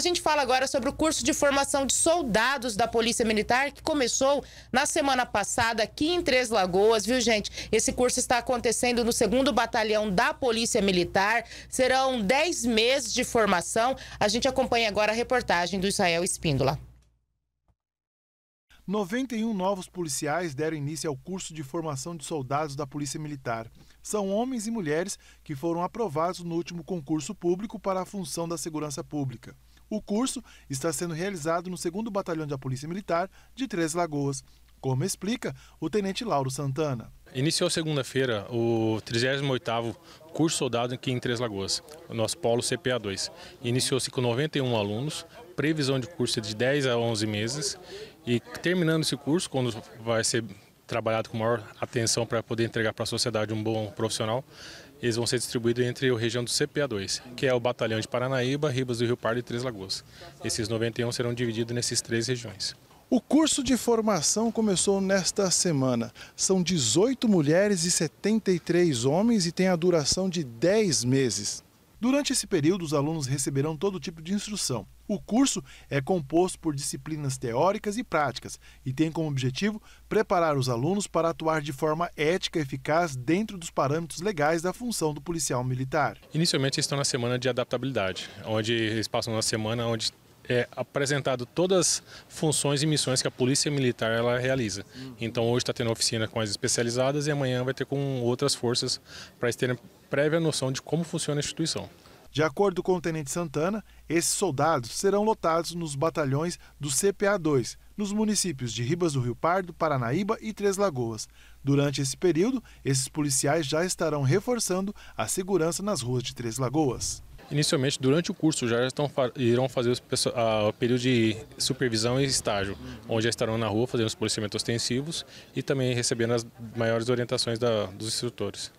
A gente fala agora sobre o curso de formação de soldados da Polícia Militar que começou na semana passada aqui em Três Lagoas, viu, gente? Esse curso está acontecendo no 2 Batalhão da Polícia Militar. Serão 10 meses de formação. A gente acompanha agora a reportagem do Israel Espíndola. 91 novos policiais deram início ao curso de formação de soldados da Polícia Militar. São homens e mulheres que foram aprovados no último concurso público para a função da segurança pública. O curso está sendo realizado no 2 Batalhão da Polícia Militar de Três Lagoas, como explica o tenente Lauro Santana. Iniciou segunda-feira o 38º curso soldado aqui em Três Lagoas, o nosso polo CPA2. Iniciou-se com 91 alunos, previsão de curso é de 10 a 11 meses e terminando esse curso, quando vai ser trabalhado com maior atenção para poder entregar para a sociedade um bom profissional, eles vão ser distribuídos entre a região do CPA2, que é o Batalhão de Paranaíba, Ribas do Rio Pardo e Três Lagoas. Esses 91 serão divididos nessas três regiões. O curso de formação começou nesta semana. São 18 mulheres e 73 homens e tem a duração de 10 meses. Durante esse período, os alunos receberão todo tipo de instrução. O curso é composto por disciplinas teóricas e práticas e tem como objetivo preparar os alunos para atuar de forma ética e eficaz dentro dos parâmetros legais da função do policial militar. Inicialmente, estão na semana de adaptabilidade, onde eles passam uma semana onde é, apresentado todas as funções e missões que a polícia militar ela realiza. Uhum. Então hoje está tendo oficina com as especializadas e amanhã vai ter com outras forças para eles terem prévia noção de como funciona a instituição. De acordo com o Tenente Santana, esses soldados serão lotados nos batalhões do CPA-2, nos municípios de Ribas do Rio Pardo, Paranaíba e Três Lagoas. Durante esse período, esses policiais já estarão reforçando a segurança nas ruas de Três Lagoas. Inicialmente, durante o curso, já estão, irão fazer o período de supervisão e estágio, onde já estarão na rua fazendo os policiamentos ostensivos e também recebendo as maiores orientações da, dos instrutores.